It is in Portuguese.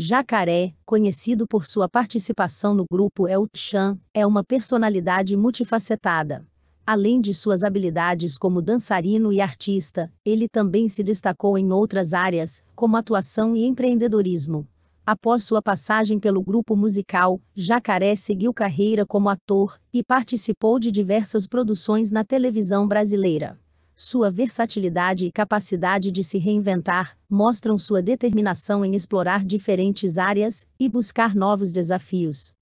Jacaré, conhecido por sua participação no grupo El Chan, é uma personalidade multifacetada. Além de suas habilidades como dançarino e artista, ele também se destacou em outras áreas, como atuação e empreendedorismo. Após sua passagem pelo grupo musical, Jacaré seguiu carreira como ator e participou de diversas produções na televisão brasileira. Sua versatilidade e capacidade de se reinventar mostram sua determinação em explorar diferentes áreas e buscar novos desafios.